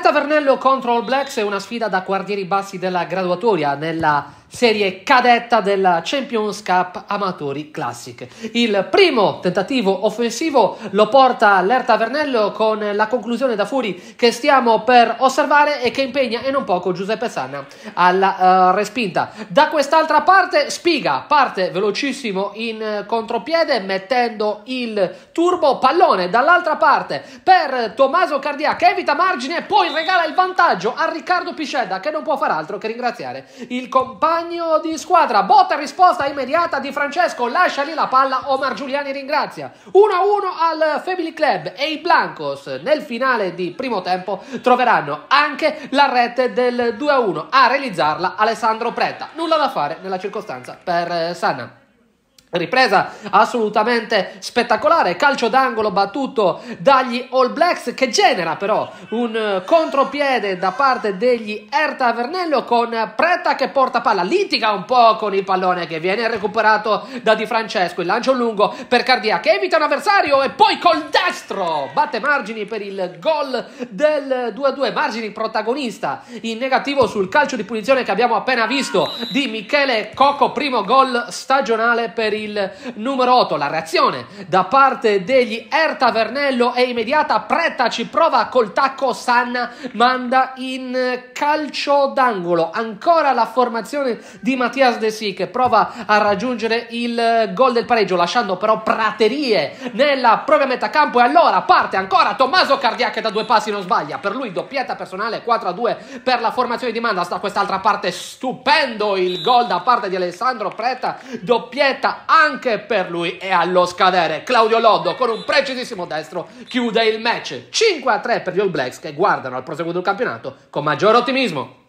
Tavernello contro All Blacks è una sfida da quartieri bassi della graduatoria nella serie cadetta della Champions Cup Amatori Classic. Il primo tentativo offensivo lo porta Lerta Vernello con la conclusione da fuori che stiamo per osservare e che impegna e non poco Giuseppe Sanna alla uh, respinta. Da quest'altra parte Spiga parte velocissimo in contropiede mettendo il turbo pallone dall'altra parte per Tommaso Cardia che evita margine e poi regala il vantaggio a Riccardo Piscedda che non può far altro che ringraziare il compagno bagno di squadra. Botta risposta immediata di Francesco. Lascia lì la palla. Omar Giuliani ringrazia. 1-1 al Family Club e i Blancos nel finale di primo tempo troveranno anche la rete del 2-1. A realizzarla Alessandro Pretta. Nulla da fare nella circostanza per eh, Sanna. Ripresa assolutamente spettacolare, calcio d'angolo battuto dagli All Blacks che genera però un eh, contropiede da parte degli Erta Vernello con Pretta che porta palla, litiga un po' con il pallone che viene recuperato da Di Francesco, il lancio lungo per Cardia che evita un avversario e poi col destro batte Margini per il gol del 2-2, Margini protagonista in negativo sul calcio di punizione che abbiamo appena visto di Michele Coco, primo gol stagionale per il il numero 8. La reazione da parte degli Erta Vernello è immediata. Pretta ci prova col tacco. Sanna manda in calcio d'angolo. Ancora la formazione di Mattias De Si che prova a raggiungere il gol del pareggio, lasciando però praterie nella propria metà campo. E allora parte ancora Tommaso Cardia che da due passi non sbaglia. Per lui doppietta personale 4 a 2 per la formazione di Mandas. Da quest'altra parte stupendo il gol da parte di Alessandro Pretta. Doppietta anche per lui e allo scadere Claudio Loddo con un precisissimo destro chiude il match 5 a 3 per gli All Blacks che guardano al proseguo del campionato con maggiore ottimismo.